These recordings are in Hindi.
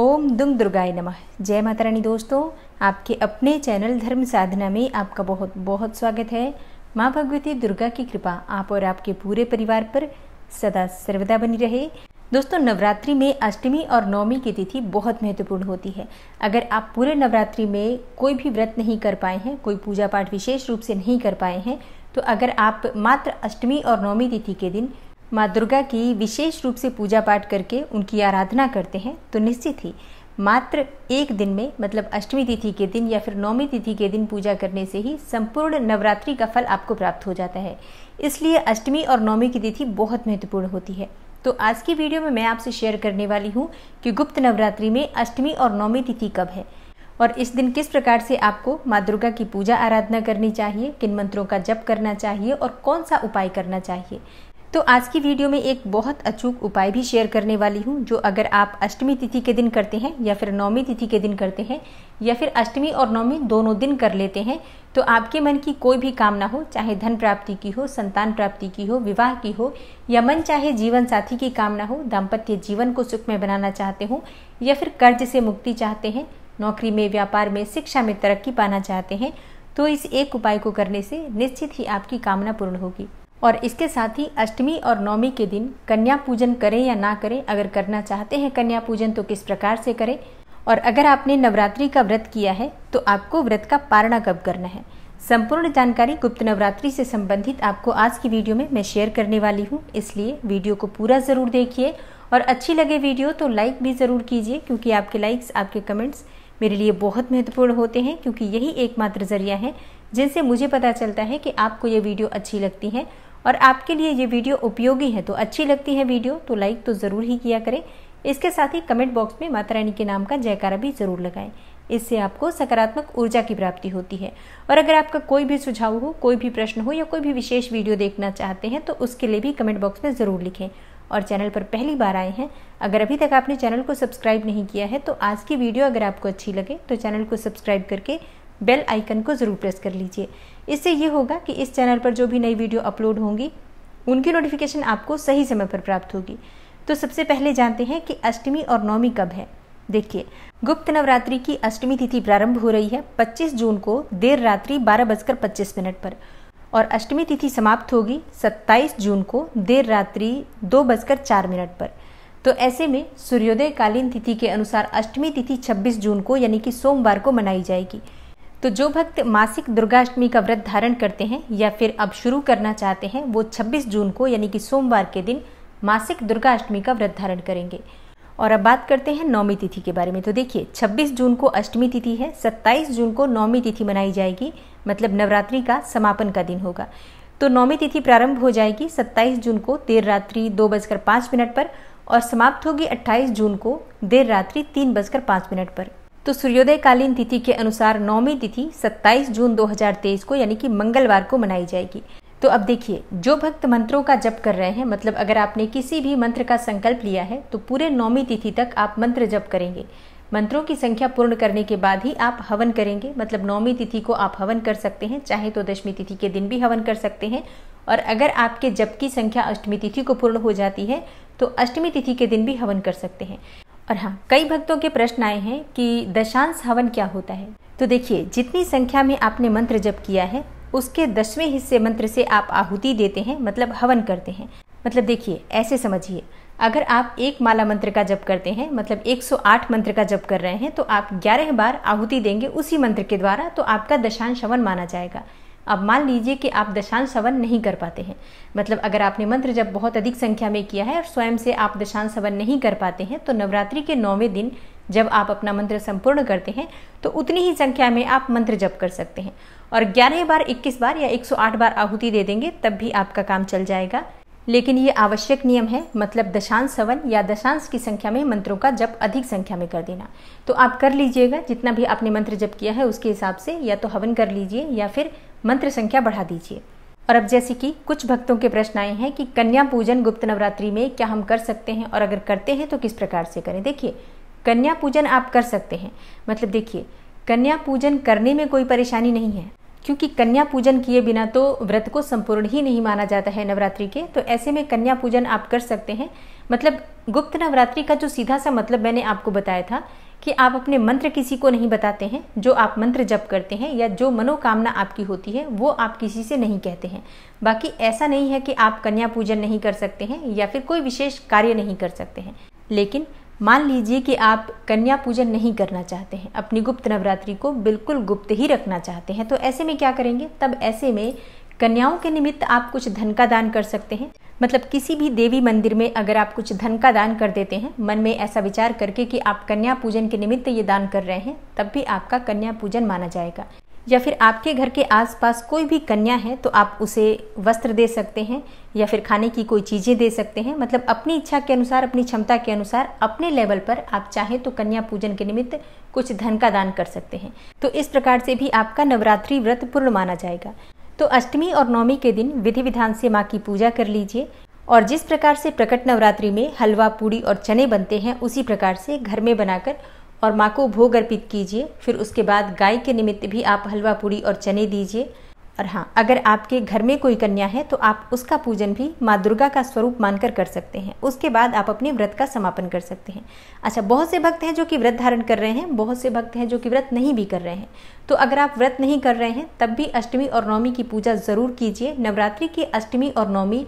ओम दुम दुर्गाय नमः जय माता रानी दोस्तों आपके अपने चैनल धर्म साधना में आपका बहुत बहुत स्वागत है माँ भगवती दुर्गा की कृपा आप और आपके पूरे परिवार पर सदा सर्वदा बनी रहे दोस्तों नवरात्रि में अष्टमी और नवमी की तिथि बहुत महत्वपूर्ण होती है अगर आप पूरे नवरात्रि में कोई भी व्रत नहीं कर पाए हैं कोई पूजा पाठ विशेष रूप से नहीं कर पाए हैं तो अगर आप मात्र अष्टमी और नवमी तिथि के दिन माँ दुर्गा की विशेष रूप से पूजा पाठ करके उनकी आराधना करते हैं तो निश्चित ही मात्र एक दिन में मतलब अष्टमी तिथि के दिन या फिर नौमी तिथि के दिन पूजा करने से ही संपूर्ण नवरात्रि का फल आपको प्राप्त हो जाता है इसलिए अष्टमी और नौमी की तिथि बहुत महत्वपूर्ण होती है तो आज की वीडियो में मैं आपसे शेयर करने वाली हूँ कि गुप्त नवरात्रि में अष्टमी और नौमी तिथि कब है और इस दिन किस प्रकार से आपको माँ दुर्गा की पूजा आराधना करनी चाहिए किन मंत्रों का जप करना चाहिए और कौन सा उपाय करना चाहिए तो आज की वीडियो में एक बहुत अचूक उपाय भी शेयर करने वाली हूँ जो अगर आप अष्टमी तिथि के दिन करते हैं या फिर नौमी तिथि के दिन करते हैं या फिर अष्टमी और नौमी दोनों दिन कर लेते हैं तो आपके मन की कोई भी कामना हो चाहे धन प्राप्ति की हो संतान प्राप्ति की हो विवाह की हो या मन चाहे जीवन साथी की कामना हो दाम्पत्य जीवन को सुखमय बनाना चाहते हो या फिर कर्ज से मुक्ति चाहते हैं नौकरी में व्यापार में शिक्षा में तरक्की पाना चाहते हैं तो इस एक उपाय को करने से निश्चित ही आपकी कामना पूर्ण होगी और इसके साथ ही अष्टमी और नवमी के दिन कन्या पूजन करें या ना करें अगर करना चाहते हैं कन्या पूजन तो किस प्रकार से करें और अगर आपने नवरात्रि का व्रत किया है तो आपको व्रत का पारणा कब करना है संपूर्ण जानकारी गुप्त नवरात्रि से संबंधित आपको आज की वीडियो में मैं शेयर करने वाली हूँ इसलिए वीडियो को पूरा ज़रूर देखिए और अच्छी लगे वीडियो तो लाइक भी ज़रूर कीजिए क्योंकि आपके लाइक्स आपके कमेंट्स मेरे लिए बहुत महत्वपूर्ण होते हैं क्योंकि यही एकमात्र जरिया है जिनसे मुझे पता चलता है कि आपको ये वीडियो अच्छी लगती है और आपके लिए ये वीडियो उपयोगी है तो अच्छी लगती है वीडियो तो लाइक तो ज़रूर ही किया करें इसके साथ ही कमेंट बॉक्स में माता रानी के नाम का जयकारा भी ज़रूर लगाएं इससे आपको सकारात्मक ऊर्जा की प्राप्ति होती है और अगर आपका कोई भी सुझाव हो कोई भी प्रश्न हो या कोई भी विशेष वीडियो देखना चाहते हैं तो उसके लिए भी कमेंट बॉक्स में ज़रूर लिखें और चैनल पर पहली बार आए हैं अगर अभी तक आपने चैनल को सब्सक्राइब नहीं किया है तो आज की वीडियो अगर आपको अच्छी लगे तो चैनल को सब्सक्राइब करके बेल आइकन को ज़रूर प्रेस कर लीजिए इससे ये होगा कि इस चैनल पर जो भी नई वीडियो अपलोड होंगी उनकी नोटिफिकेशन आपको सही समय पर प्राप्त होगी तो सबसे पहले जानते हैं कि अष्टमी और नवमी कब है देखिए गुप्त नवरात्रि की अष्टमी तिथि प्रारंभ हो रही है 25 जून को देर रात्रि बारह बजकर पच्चीस मिनट पर और अष्टमी तिथि समाप्त होगी 27 जून को देर रात्रि दो बजकर चार मिनट पर तो ऐसे में सूर्योदय कालीन तिथि के अनुसार अष्टमी तिथि 26 जून को यानी कि सोमवार को मनाई जाएगी तो जो भक्त मासिक दुर्गाष्टमी का व्रत धारण करते हैं या फिर अब शुरू करना चाहते हैं वो 26 जून को यानी कि सोमवार के दिन मासिक दुर्गाष्टमी का व्रत धारण करेंगे और अब बात करते हैं नौमी तिथि के बारे में तो देखिए 26 जून को अष्टमी तिथि है 27 जून को नौमी तिथि मनाई जाएगी मतलब नवरात्रि का समापन का दिन होगा तो नौमी तिथि प्रारंभ हो जाएगी 27 जून को देर रात्रि दो बजकर पाँच मिनट पर और समाप्त होगी 28 जून को देर रात्रि तीन बजकर पाँच मिनट पर तो सूर्योदयकालीन तिथि के अनुसार नौवीं तिथि 27 जून 2023 को यानी कि मंगलवार को मनाई जाएगी तो अब देखिए जो भक्त मंत्रों का जप कर रहे हैं मतलब अगर आपने किसी भी मंत्र का संकल्प लिया है तो पूरे नौवीं तिथि तक आप मंत्र जप करेंगे मंत्रों की संख्या पूर्ण करने के बाद ही आप हवन करेंगे मतलब नौवीं तिथि को आप हवन कर सकते हैं चाहे तो दशमी तिथि के दिन भी हवन कर सकते हैं और अगर आपके जप की संख्या अष्टमी तिथि को पूर्ण हो जाती है तो अष्टमी तिथि के दिन भी हवन कर सकते हैं और हाँ कई भक्तों के प्रश्न आए हैं कि दशांश हवन क्या होता है तो देखिए जितनी संख्या में आपने मंत्र जप किया है उसके दसवें हिस्से मंत्र से आप आहुति देते हैं मतलब हवन करते हैं मतलब देखिए ऐसे समझिए अगर आप एक माला मंत्र का जप करते हैं मतलब 108 मंत्र का जप कर रहे हैं तो आप 11 बार आहुति देंगे उसी मंत्र के द्वारा तो आपका दशांश हवन माना जाएगा अब मान लीजिए कि आप दशांश सवन नहीं कर पाते हैं मतलब अगर आपने मंत्र जब बहुत अधिक संख्या में किया है और स्वयं से आप दशांश सवन नहीं कर पाते हैं तो नवरात्रि के नौवें दिन जब आप अपना मंत्र संपूर्ण करते हैं तो उतनी ही संख्या में आप मंत्र जप कर सकते हैं और ग्यारह बार इक्कीस बार या एक सौ आठ बार आहुति दे देंगे तब भी आपका काम चल जाएगा लेकिन ये आवश्यक नियम है मतलब दशांश सवन या दशांश की संख्या में मंत्रों का जप अधिक संख्या में कर देना तो आप कर लीजिएगा जितना भी आपने मंत्र जप किया है उसके हिसाब से या तो हवन कर लीजिए या फिर मंत्र संख्या बढ़ा दीजिए और अब जैसे कि कुछ भक्तों के प्रश्न आए हैं कि कन्या पूजन गुप्त नवरात्रि में क्या हम कर सकते हैं और अगर करते हैं तो किस प्रकार से करें देखिए कन्या पूजन आप कर सकते हैं मतलब देखिए कन्या पूजन करने में कोई परेशानी नहीं है क्योंकि कन्या पूजन किए बिना तो व्रत को संपूर्ण ही नहीं माना जाता है नवरात्रि के तो ऐसे में कन्या पूजन आप कर सकते हैं मतलब गुप्त नवरात्रि का जो सीधा सा मतलब मैंने आपको बताया था कि आप अपने मंत्र किसी को नहीं बताते हैं जो आप मंत्र जप करते हैं या जो मनोकामना आपकी होती है वो आप किसी से नहीं कहते हैं बाकी ऐसा नहीं है कि आप कन्या पूजन नहीं कर सकते हैं या फिर कोई विशेष कार्य नहीं कर सकते हैं लेकिन मान लीजिए कि आप कन्या पूजन नहीं करना चाहते हैं अपनी गुप्त नवरात्रि को बिल्कुल गुप्त ही रखना चाहते हैं तो ऐसे में क्या करेंगे तब ऐसे में कन्याओं के निमित्त आप कुछ धन का दान कर सकते हैं मतलब किसी भी देवी मंदिर में अगर आप कुछ धन का दान कर देते हैं मन में ऐसा विचार करके कि आप कन्या पूजन के निमित्त ये दान कर रहे हैं तब भी आपका कन्या पूजन माना जाएगा या फिर आपके घर के आसपास कोई भी कन्या है तो आप उसे वस्त्र दे सकते हैं या फिर खाने की कोई चीज़ें दे सकते हैं मतलब अपनी इच्छा के अनुसार अपनी क्षमता के अनुसार अपने लेवल पर आप चाहें तो कन्या पूजन के निमित्त कुछ धन का दान कर सकते हैं तो इस प्रकार से भी आपका नवरात्रि व्रत पूर्ण माना जाएगा तो अष्टमी और नवमी के दिन विधि विधान से माँ की पूजा कर लीजिए और जिस प्रकार से प्रकट नवरात्रि में हलवा पूड़ी और चने बनते हैं उसी प्रकार से घर में बनाकर और माँ को भोग अर्पित कीजिए फिर उसके बाद गाय के निमित्त भी आप हलवा पूड़ी और चने दीजिए और हाँ अगर आपके घर में कोई कन्या है तो आप उसका पूजन भी माँ दुर्गा का स्वरूप मानकर कर सकते हैं उसके बाद आप अपने व्रत का समापन कर सकते हैं अच्छा बहुत से भक्त हैं जो कि व्रत धारण कर रहे हैं बहुत से भक्त हैं जो कि व्रत नहीं भी कर रहे हैं तो अगर आप व्रत नहीं कर रहे हैं तब भी अष्टमी और नवमी की पूजा ज़रूर कीजिए नवरात्रि की अष्टमी और नवमी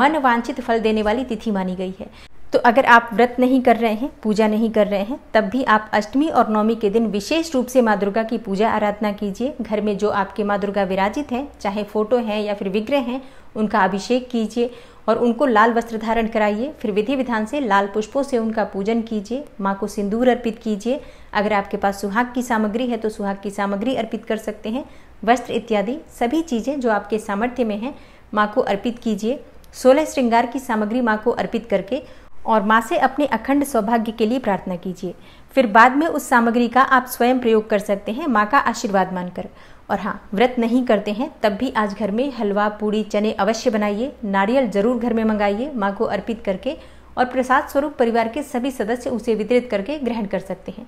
मन वांछित फल देने वाली तिथि मानी गई है तो अगर आप व्रत नहीं कर रहे हैं पूजा नहीं कर रहे हैं तब भी आप अष्टमी और नवमी के दिन विशेष रूप से माँ दुर्गा की पूजा आराधना कीजिए घर में जो आपके माँ दुर्गा विराजित हैं चाहे फोटो हैं या फिर विग्रह हैं उनका अभिषेक कीजिए और उनको लाल वस्त्र धारण कराइए फिर विधि विधान से लाल पुष्पों से उनका पूजन कीजिए माँ को सिंदूर अर्पित कीजिए अगर आपके पास सुहाग की सामग्री है तो सुहाग की सामग्री अर्पित कर सकते हैं वस्त्र इत्यादि सभी चीज़ें जो आपके सामर्थ्य में हैं माँ को अर्पित कीजिए सोलह श्रृंगार की सामग्री माँ को अर्पित करके और माँ से अपने अखंड सौभाग्य के लिए प्रार्थना कीजिए फिर बाद में उस सामग्री का आप स्वयं प्रयोग कर सकते हैं माँ का आशीर्वाद मानकर और हाँ व्रत नहीं करते हैं तब भी आज घर में हलवा पूड़ी चने अवश्य बनाइए नारियल जरूर घर में मंगाइए माँ को अर्पित करके और प्रसाद स्वरूप परिवार के सभी सदस्य उसे वितरित करके ग्रहण कर सकते हैं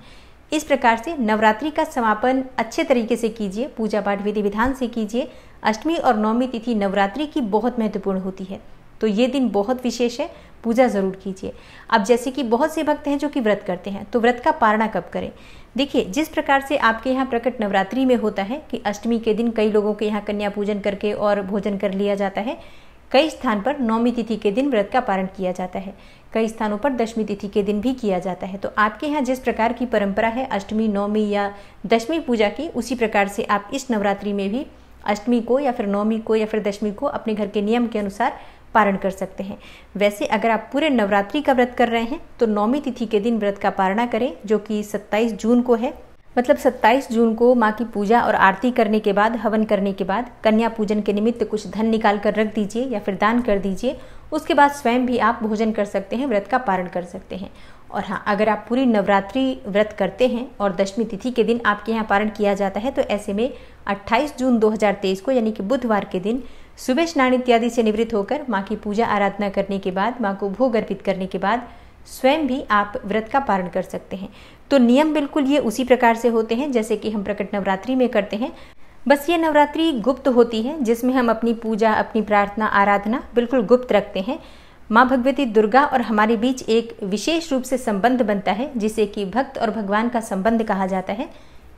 इस प्रकार से नवरात्रि का समापन अच्छे तरीके से कीजिए पूजा पाठ विधि विधान से कीजिए अष्टमी और नवमी तिथि नवरात्रि की बहुत महत्वपूर्ण होती है तो ये दिन बहुत विशेष है पूजा ज़रूर कीजिए अब जैसे कि बहुत से भक्त हैं जो कि व्रत करते हैं तो व्रत का पारणा कब करें देखिए जिस प्रकार से आपके यहाँ प्रकट नवरात्रि में होता है कि अष्टमी के दिन कई लोगों के यहाँ कन्या पूजन करके और भोजन कर लिया जाता है कई स्थान पर नौमी तिथि के दिन व्रत का पारण किया जाता है कई स्थानों पर दशमी तिथि के दिन भी किया जाता है तो आपके यहाँ जिस प्रकार की परंपरा है अष्टमी नौमी या दशमी पूजा की उसी प्रकार से आप इस नवरात्रि में भी अष्टमी को या फिर नौमी को या फिर दशमी को अपने घर के नियम के अनुसार पारण कर सकते हैं वैसे अगर आप पूरे नवरात्रि का व्रत कर रहे हैं तो नौमी तिथि के दिन व्रत का पारणा करें जो कि 27 जून को है मतलब 27 जून को माँ की पूजा और आरती करने के बाद हवन करने के बाद कन्या पूजन के निमित्त कुछ धन निकाल कर रख दीजिए या फिर दान कर दीजिए उसके बाद स्वयं भी आप भोजन कर सकते हैं व्रत का पारण कर सकते हैं और हाँ अगर आप पूरी नवरात्रि व्रत करते हैं और दशमी तिथि के दिन आपके यहाँ पारण किया जाता है तो ऐसे में 28 जून 2023 को यानी कि बुधवार के दिन सुबह स्नान इत्यादि से निवृत्त होकर माँ की पूजा आराधना करने के बाद माँ को भोग अर्पित करने के बाद स्वयं भी आप व्रत का पारण कर सकते हैं तो नियम बिल्कुल ये उसी प्रकार से होते हैं जैसे कि हम प्रकट नवरात्रि में करते हैं बस ये नवरात्रि गुप्त होती है जिसमें हम अपनी पूजा अपनी प्रार्थना आराधना बिल्कुल गुप्त रखते हैं माँ भगवती दुर्गा और हमारे बीच एक विशेष रूप से संबंध बनता है जिसे कि भक्त और भगवान का संबंध कहा जाता है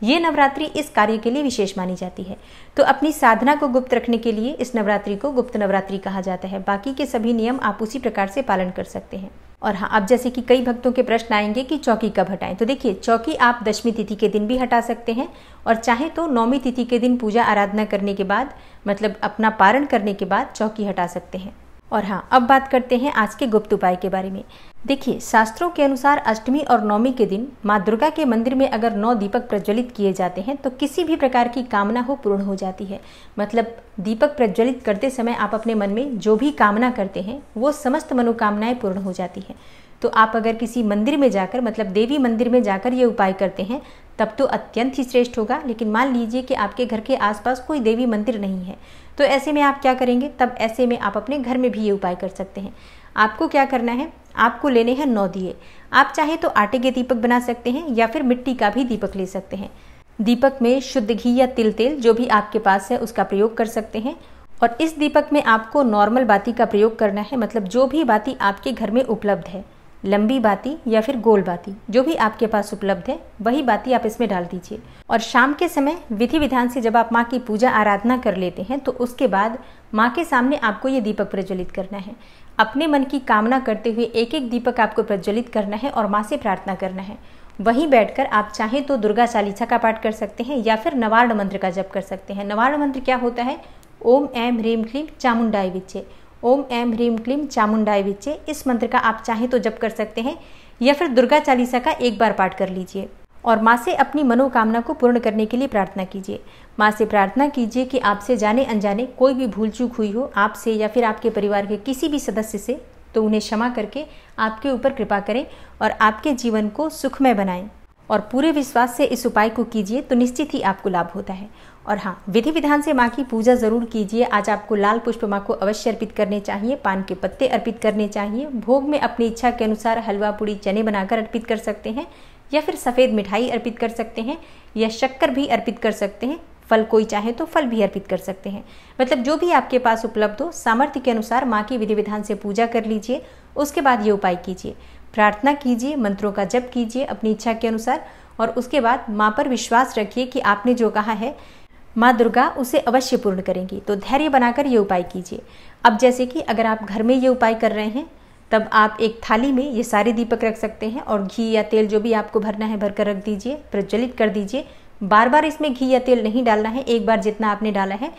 ये नवरात्रि इस कार्य के लिए विशेष मानी जाती है तो अपनी साधना को गुप्त रखने के लिए इस नवरात्रि को गुप्त नवरात्रि कहा जाता है बाकी के सभी नियम आप उसी प्रकार से पालन कर सकते हैं और हाँ अब जैसे कि कई भक्तों के प्रश्न आएंगे कि चौकी कब हटाएं तो देखिए चौकी आप दशमी तिथि के दिन भी हटा सकते हैं और चाहे तो नौमी तिथि के दिन पूजा आराधना करने के बाद मतलब अपना पारण करने के बाद चौकी हटा सकते हैं और हाँ अब बात करते हैं आज के गुप्त उपाय के बारे में देखिए शास्त्रों के अनुसार अष्टमी और नवमी के दिन माँ दुर्गा के मंदिर में अगर नौ दीपक प्रज्वलित किए जाते हैं तो किसी भी प्रकार की कामना हो पूर्ण हो जाती है मतलब दीपक प्रज्वलित करते समय आप अपने मन में जो भी कामना करते हैं वो समस्त मनोकामनाएं पूर्ण हो जाती है तो आप अगर किसी मंदिर में जाकर मतलब देवी मंदिर में जाकर ये उपाय करते हैं तब तो अत्यंत ही श्रेष्ठ होगा लेकिन मान लीजिए कि आपके घर के आसपास कोई देवी मंदिर नहीं है तो ऐसे में आप क्या करेंगे तब ऐसे में आप अपने घर में भी ये उपाय कर सकते हैं आपको क्या करना है आपको लेने हैं नौ दिए आप चाहे तो आटे के दीपक बना सकते हैं या फिर मिट्टी का भी दीपक ले सकते हैं दीपक में शुद्ध घी या तिल तेल जो भी आपके पास है उसका प्रयोग कर सकते हैं और इस दीपक में आपको नॉर्मल बाती का प्रयोग करना है मतलब जो भी बाती आपके घर में उपलब्ध है लंबी बाती या फिर गोल बाती जो भी आपके पास उपलब्ध है वही बाती आप इसमें डाल दीजिए और शाम के समय विधि विधान से जब आप माँ की पूजा आराधना कर लेते हैं तो उसके बाद माँ के सामने आपको ये दीपक प्रज्वलित करना है अपने मन की कामना करते हुए एक एक दीपक आपको प्रज्वलित करना है और माँ से प्रार्थना करना है वहीं बैठकर आप चाहें तो दुर्गा चालीसा का पाठ कर सकते हैं या फिर नवार्ण मंत्र का जप कर सकते हैं नवार्ण मंत्र क्या होता है ओम ऐम ह्रीम क्लीम चामुंडाई विचे ओम एम ह्रीम क्लीम चामुंडाय विचे इस मंत्र का आप चाहें तो जप कर सकते हैं या फिर दुर्गा चालीसा का एक बार पाठ कर लीजिए और माँ से अपनी मनोकामना को पूर्ण करने के लिए प्रार्थना कीजिए माँ से प्रार्थना कीजिए कि आपसे जाने अनजाने कोई भी भूल चूक हुई हो आपसे या फिर आपके परिवार के किसी भी सदस्य से तो उन्हें क्षमा करके आपके ऊपर कृपा करें और आपके जीवन को सुखमय बनाएं और पूरे विश्वास से इस उपाय को कीजिए तो निश्चित ही आपको लाभ होता है और हाँ विधि विधान से माँ की पूजा ज़रूर कीजिए आज आपको लाल पुष्प माँ को अवश्य अर्पित करने चाहिए पान के पत्ते अर्पित करने चाहिए भोग में अपनी इच्छा के अनुसार हलवा पूड़ी चने बनाकर अर्पित कर सकते हैं या फिर सफ़ेद मिठाई अर्पित कर सकते हैं या शक्कर भी अर्पित कर सकते हैं फल कोई चाहे तो फल भी अर्पित कर सकते हैं मतलब जो भी आपके पास उपलब्ध हो सामर्थ्य के अनुसार माँ की विधि विधान से पूजा कर लीजिए उसके बाद ये उपाय कीजिए प्रार्थना कीजिए मंत्रों का जप कीजिए अपनी इच्छा के अनुसार और उसके बाद माँ पर विश्वास रखिए कि आपने जो कहा है माँ दुर्गा उसे अवश्य पूर्ण करेंगी तो धैर्य बनाकर ये उपाय कीजिए अब जैसे कि अगर आप घर में ये उपाय कर रहे हैं तब आप एक थाली में ये सारे दीपक रख सकते हैं और घी या तेल जो भी आपको भरना है भरकर रख दीजिए प्रज्वलित कर दीजिए बार बार इसमें घी या तेल नहीं डालना है एक बार जितना आपने डाला है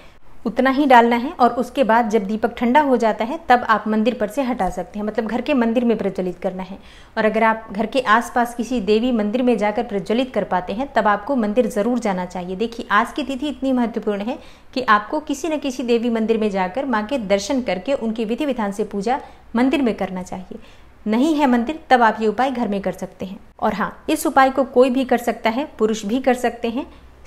उतना ही डालना है और उसके बाद जब दीपक ठंडा हो जाता है तब आप मंदिर पर से हटा सकते हैं मतलब घर के मंदिर में प्रज्वलित करना है और अगर आप घर के आसपास किसी देवी मंदिर में जाकर प्रज्वलित कर पाते हैं तब आपको मंदिर ज़रूर जाना चाहिए देखिए आज की तिथि इतनी महत्वपूर्ण है कि आपको किसी न किसी देवी मंदिर में जाकर माँ के दर्शन करके उनकी विधि विधान से पूजा मंदिर में करना चाहिए नहीं है मंदिर तब आप ये उपाय घर में कर सकते हैं और हाँ इस उपाय को कोई भी कर सकता है पुरुष भी कर सकते हैं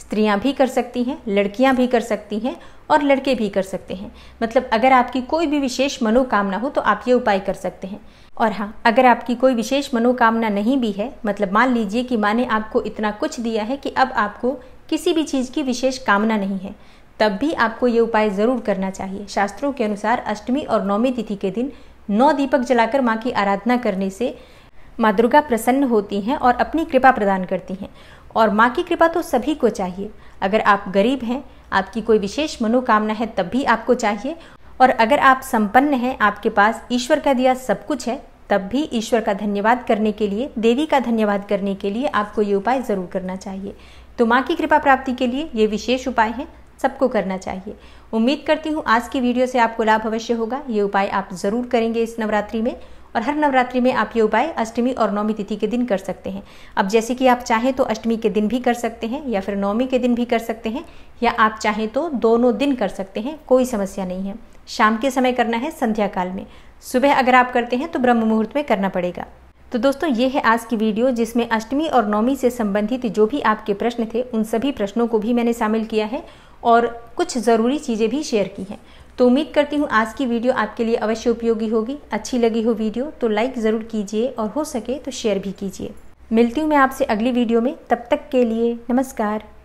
स्त्रियां भी कर सकती हैं लड़कियां भी कर सकती हैं और लड़के भी कर सकते हैं मतलब अगर आपकी कोई भी विशेष मनोकामना हो तो आप ये उपाय कर सकते हैं और हाँ अगर आपकी कोई विशेष मनोकामना नहीं भी है मतलब मान लीजिए कि माँ ने आपको इतना कुछ दिया है कि अब आपको किसी भी चीज़ की विशेष कामना नहीं है तब भी आपको ये उपाय ज़रूर करना चाहिए शास्त्रों के अनुसार अष्टमी और नौमी तिथि के दिन नौ दीपक जलाकर माँ की आराधना करने से माँ दुर्गा प्रसन्न होती हैं और अपनी कृपा प्रदान करती हैं और माँ की कृपा तो सभी को चाहिए अगर आप गरीब हैं आपकी कोई विशेष मनोकामना है तब भी आपको चाहिए और अगर आप संपन्न हैं आपके पास ईश्वर का दिया सब कुछ है तब भी ईश्वर का धन्यवाद करने के लिए देवी का धन्यवाद करने के लिए आपको ये उपाय ज़रूर करना चाहिए तो माँ की कृपा प्राप्ति के लिए ये विशेष उपाय हैं सबको करना चाहिए उम्मीद करती हूँ आज की वीडियो से आपको लाभ अवश्य होगा ये उपाय आप ज़रूर करेंगे इस नवरात्रि में और हर नवरात्रि में आप ये उपाय अष्टमी और नौमी तिथि के दिन कर सकते हैं अब जैसे कि आप चाहें तो अष्टमी के दिन भी कर सकते हैं या फिर नौमी के दिन भी कर सकते हैं या आप चाहें तो दोनों दिन कर सकते हैं कोई समस्या नहीं है शाम के समय करना है संध्या काल में सुबह अगर आप करते हैं तो ब्रह्म मुहूर्त में करना पड़ेगा तो दोस्तों ये है आज की वीडियो जिसमें अष्टमी और नौमी से संबंधित जो भी आपके प्रश्न थे उन सभी प्रश्नों को भी मैंने शामिल किया है और कुछ ज़रूरी चीज़ें भी शेयर की हैं तो उम्मीद करती हूँ आज की वीडियो आपके लिए अवश्य उपयोगी होगी अच्छी लगी हो वीडियो तो लाइक ज़रूर कीजिए और हो सके तो शेयर भी कीजिए मिलती हूँ मैं आपसे अगली वीडियो में तब तक के लिए नमस्कार